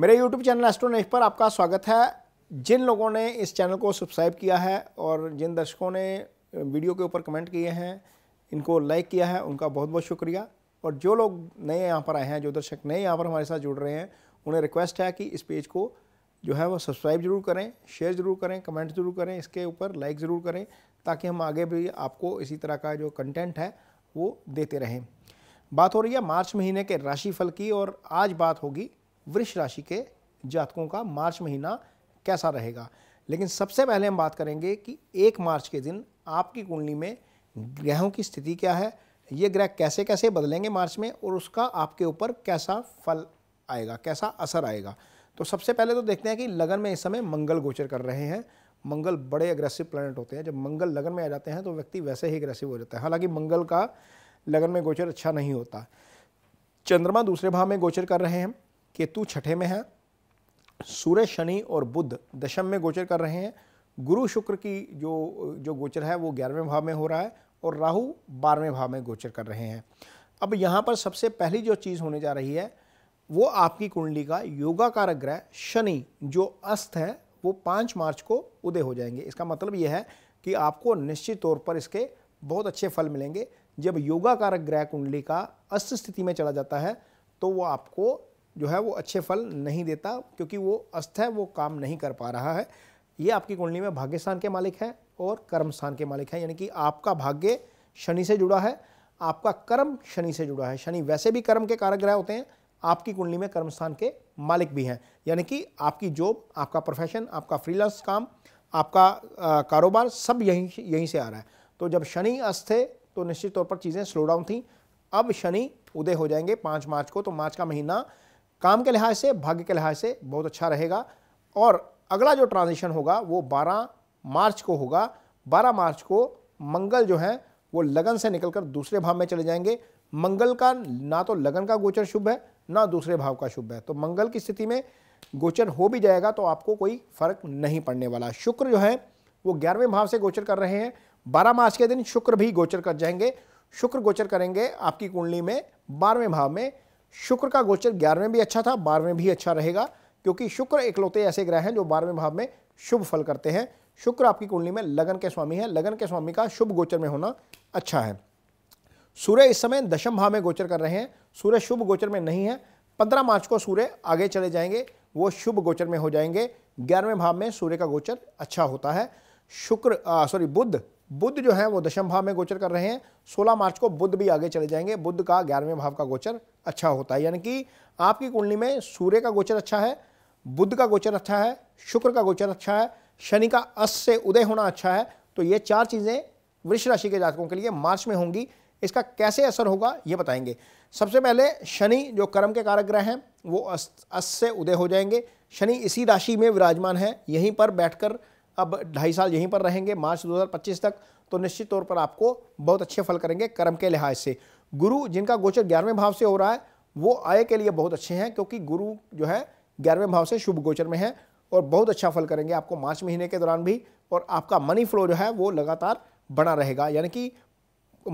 मेरे YouTube channel एस्ट्रोनेश पर आपका स्वागत है जिन लोगों ने इस चैनल को सब्सक्राइब किया है और जिन दर्शकों ने वीडियो के ऊपर कमेंट किए हैं इनको लाइक किया है उनका बहुत बहुत शुक्रिया और जो लोग नए यहाँ पर आए हैं जो दर्शक नए यहाँ पर हमारे साथ जुड़ रहे हैं उन्हें रिक्वेस्ट है कि इस पेज को जो है वो सब्सक्राइब जरूर करें शेयर ज़रूर करें कमेंट ज़रूर करें इसके ऊपर लाइक ज़रूर करें ताकि हम आगे भी आपको इसी तरह का जो कंटेंट है वो देते रहें बात हो रही है मार्च महीने के राशिफल की और आज बात होगी वृक्ष राशि के जातकों का मार्च महीना कैसा रहेगा लेकिन सबसे पहले हम बात करेंगे कि एक मार्च के दिन आपकी कुंडली में ग्रहों की स्थिति क्या है ये ग्रह कैसे कैसे बदलेंगे मार्च में और उसका आपके ऊपर कैसा फल आएगा कैसा असर आएगा तो सबसे पहले तो देखते हैं कि लगन में इस समय मंगल गोचर कर रहे हैं मंगल बड़े अग्रेसिव प्लानट होते हैं जब मंगल लगन में आ जाते हैं तो व्यक्ति वैसे ही अग्रेसिव हो जाता है हालांकि मंगल का लगन में गोचर अच्छा नहीं होता चंद्रमा दूसरे भाव में गोचर कर रहे हैं केतु छठे में है सूर्य शनि और बुद्ध दशम में गोचर कर रहे हैं गुरु शुक्र की जो जो गोचर है वो ग्यारहवें भाव में हो रहा है और राहु बारहवें भाव में गोचर कर रहे हैं अब यहाँ पर सबसे पहली जो चीज़ होने जा रही है वो आपकी कुंडली का योगाकार ग्रह शनि जो अस्त है वो पाँच मार्च को उदय हो जाएंगे इसका मतलब यह है कि आपको निश्चित तौर पर इसके बहुत अच्छे फल मिलेंगे जब योगाकार ग्रह कुंडली का अस्त स्थिति में चला जाता है तो वो आपको जो है वो अच्छे फल नहीं देता क्योंकि वो अस्थ है वो काम नहीं कर पा रहा है ये आपकी कुंडली में भाग्य स्थान के मालिक है और कर्म स्थान के मालिक है यानी कि आपका भाग्य शनि से जुड़ा है आपका कर्म शनि से जुड़ा है शनि वैसे भी कर्म के कारक ग्रह होते हैं आपकी कुंडली में कर्म स्थान के मालिक भी हैं यानी कि आपकी जॉब आपका प्रोफेशन आपका फ्रीलांस काम आपका कारोबार सब यहीं यहीं से आ रहा है तो जब शनि अस्त थे तो निश्चित तौर पर चीज़ें स्लो डाउन थी अब शनि उदय हो जाएंगे पाँच मार्च को तो मार्च का महीना काम के लिहाज से भाग्य के लिहाज से बहुत अच्छा रहेगा और अगला जो ट्रांजिशन होगा वो 12 मार्च को होगा 12 मार्च को मंगल जो है वो लगन से निकलकर दूसरे भाव में चले जाएंगे मंगल का ना तो लगन का गोचर शुभ है ना दूसरे भाव का शुभ है तो मंगल की स्थिति में गोचर हो भी जाएगा तो आपको कोई फर्क नहीं पड़ने वाला शुक्र जो है वो ग्यारहवें भाव से गोचर कर रहे हैं बारह मार्च के दिन शुक्र भी गोचर कर जाएंगे शुक्र गोचर करेंगे आपकी कुंडली में बारहवें भाव में शुक्र का गोचर ग्यारहवें भी अच्छा था बारहवें भी अच्छा रहेगा क्योंकि शुक्र इकलौते ऐसे ग्रह हैं जो बारहवें भाव में शुभ फल करते हैं शुक्र आपकी कुंडली में लगन के स्वामी है लगन के स्वामी का शुभ गोचर में होना अच्छा है सूर्य इस समय दशम भाव में गोचर कर रहे हैं सूर्य शुभ गोचर में नहीं है पंद्रह मार्च को सूर्य आगे चले जाएंगे वो शुभ गोचर में हो जाएंगे ग्यारहवें भाव में सूर्य का गोचर अच्छा होता है शुक्र सॉरी बुद्ध बुद्ध जो है वो दशम भाव में गोचर कर रहे हैं 16 मार्च को बुद्ध भी आगे चले जाएंगे बुद्ध का ग्यारहवें भाव का गोचर अच्छा होता है यानी कि आपकी कुंडली में सूर्य का गोचर अच्छा है बुद्ध का गोचर अच्छा है शुक्र का गोचर अच्छा है शनि का अस से उदय होना अच्छा है तो ये चार चीज़ें वृक्ष राशि के जातकों के लिए मार्च में होंगी इसका कैसे असर होगा ये बताएंगे सबसे पहले शनि जो कर्म के कारक ग्रह हैं वो अस्त से उदय हो जाएंगे शनि इसी राशि में विराजमान है यहीं पर बैठकर कर अब ढाई साल यहीं पर रहेंगे मार्च 2025 तक तो निश्चित तौर पर आपको बहुत अच्छे फल करेंगे कर्म के लिहाज से गुरु जिनका गोचर ग्यारहवें भाव से हो रहा है वो आय के लिए बहुत अच्छे हैं क्योंकि गुरु जो है ग्यारहवें भाव से शुभ गोचर में है और बहुत अच्छा फल करेंगे आपको मार्च महीने के दौरान भी और आपका मनी फ्लो जो है वो लगातार बना रहेगा यानी कि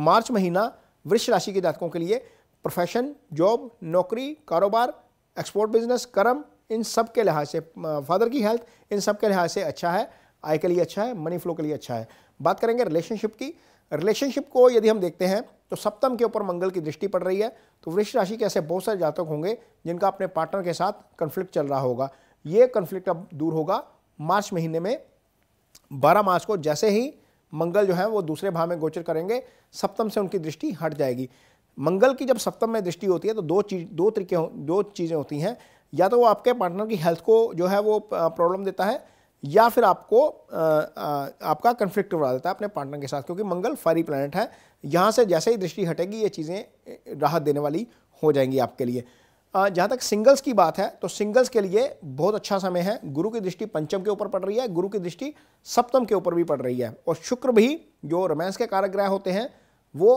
मार्च महीना वृक्ष राशि के जातकों के लिए प्रोफेशन जॉब नौकरी कारोबार एक्सपोर्ट बिजनेस कर्म इन सब के लिहाज से फादर की हेल्थ इन सब के लिहाज से अच्छा है आय के लिए अच्छा है मनी फ्लो के लिए अच्छा है बात करेंगे रिलेशनशिप की रिलेशनशिप को यदि हम देखते हैं तो सप्तम के ऊपर मंगल की दृष्टि पड़ रही है तो वृक्ष राशि के ऐसे बहुत सारे जातक होंगे जिनका अपने पार्टनर के साथ कन्फ्लिक्ट चल रहा होगा ये कन्फ्लिक्ट अब दूर होगा मार्च महीने में बारह मार्च को जैसे ही मंगल जो है वो दूसरे भाव में गोचर करेंगे सप्तम से उनकी दृष्टि हट जाएगी मंगल की जब सप्तम में दृष्टि होती है तो दो चीज दो तरीके दो चीज़ें होती हैं या तो वो आपके पार्टनर की हेल्थ को जो है वो प्रॉब्लम देता है या फिर आपको आ, आ, आपका कन्फ्लिक्ट बढ़ा देता है अपने पार्टनर के साथ क्योंकि मंगल फारी प्लानट है यहाँ से जैसे ही दृष्टि हटेगी ये चीज़ें राहत देने वाली हो जाएंगी आपके लिए जहाँ तक सिंगल्स की बात है तो सिंगल्स के लिए बहुत अच्छा समय है गुरु की दृष्टि पंचम के ऊपर पड़ रही है गुरु की दृष्टि सप्तम के ऊपर भी पड़ रही है और शुक्र भी जो रोमांस के कारक ग्रह होते हैं वो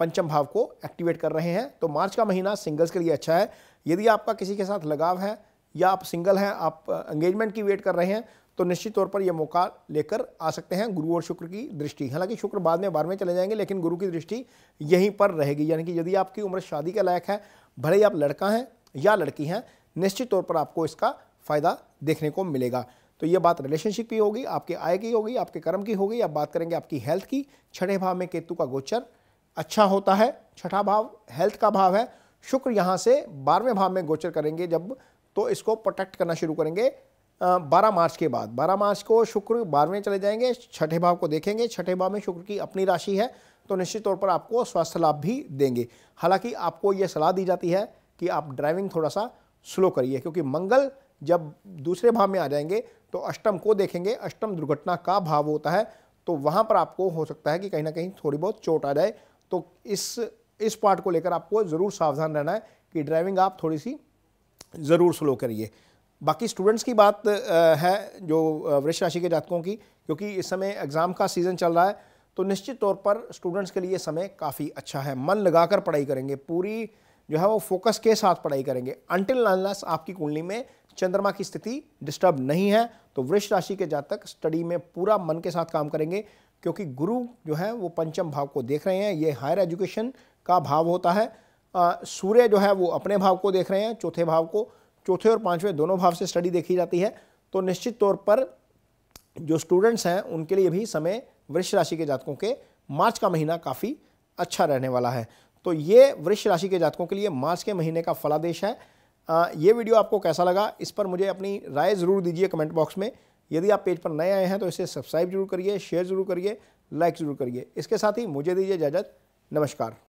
पंचम भाव को एक्टिवेट कर रहे हैं तो मार्च का महीना सिंगल्स के लिए अच्छा है यदि आपका किसी के साथ लगाव है या आप सिंगल हैं आप एंगेजमेंट की वेट कर रहे हैं तो निश्चित तौर पर यह मौका लेकर आ सकते हैं गुरु और शुक्र की दृष्टि हालांकि शुक्र बाद में बार में चले जाएंगे लेकिन गुरु की दृष्टि यहीं पर रहेगी यानी कि यदि आपकी उम्र शादी के लायक है भले ही आप लड़का हैं या लड़की हैं निश्चित तौर पर आपको इसका फ़ायदा देखने को मिलेगा तो ये बात रिलेशनशिप की होगी आपके आय की होगी आपके कर्म की होगी अब बात करेंगे आपकी हेल्थ की छठे भाव में केतु का गोचर अच्छा होता है छठा भाव हेल्थ का भाव है शुक्र यहाँ से बारहवें भाव में गोचर करेंगे जब तो इसको प्रोटेक्ट करना शुरू करेंगे बारह मार्च के बाद बारह मार्च को शुक्र बारहवें चले जाएंगे छठे भाव को देखेंगे छठे भाव में शुक्र की अपनी राशि है तो निश्चित तौर पर आपको स्वास्थ्य लाभ भी देंगे हालांकि आपको ये सलाह दी जाती है कि आप ड्राइविंग थोड़ा सा स्लो करिए क्योंकि मंगल जब दूसरे भाव में आ जाएंगे तो अष्टम को देखेंगे अष्टम दुर्घटना का भाव होता है तो वहाँ पर आपको हो सकता है कि कहीं ना कहीं थोड़ी बहुत चोट आ जाए तो इस इस पार्ट को लेकर आपको ज़रूर सावधान रहना है कि ड्राइविंग आप थोड़ी सी ज़रूर स्लो करिए बाकी स्टूडेंट्स की बात है जो वृक्ष राशि के जातकों की क्योंकि इस समय एग्ज़ाम का सीज़न चल रहा है तो निश्चित तौर पर स्टूडेंट्स के लिए समय काफ़ी अच्छा है मन लगाकर पढ़ाई करेंगे पूरी जो है वो फोकस के साथ पढ़ाई करेंगे अनटिल लालस आपकी कुंडली में चंद्रमा की स्थिति डिस्टर्ब नहीं है तो वृक्ष राशि के जातक स्टडी में पूरा मन के साथ काम करेंगे क्योंकि गुरु जो है वो पंचम भाव को देख रहे हैं ये हायर एजुकेशन का भाव होता है सूर्य जो है वो अपने भाव को देख रहे हैं चौथे भाव को चौथे और पाँचवें दोनों भाव से स्टडी देखी जाती है तो निश्चित तौर पर जो स्टूडेंट्स हैं उनके लिए भी समय वृक्ष राशि के जातकों के मार्च का महीना काफ़ी अच्छा रहने वाला है तो ये वृक्ष राशि के जातकों के लिए मार्च के महीने का फलादेश है आ, ये वीडियो आपको कैसा लगा इस पर मुझे अपनी राय ज़रूर दीजिए कमेंट बॉक्स में यदि आप पेज पर नए आए हैं तो इसे सब्सक्राइब जरूर करिए शेयर जरूर करिए लाइक जरूर करिए इसके साथ ही मुझे दीजिए इजाज़त नमस्कार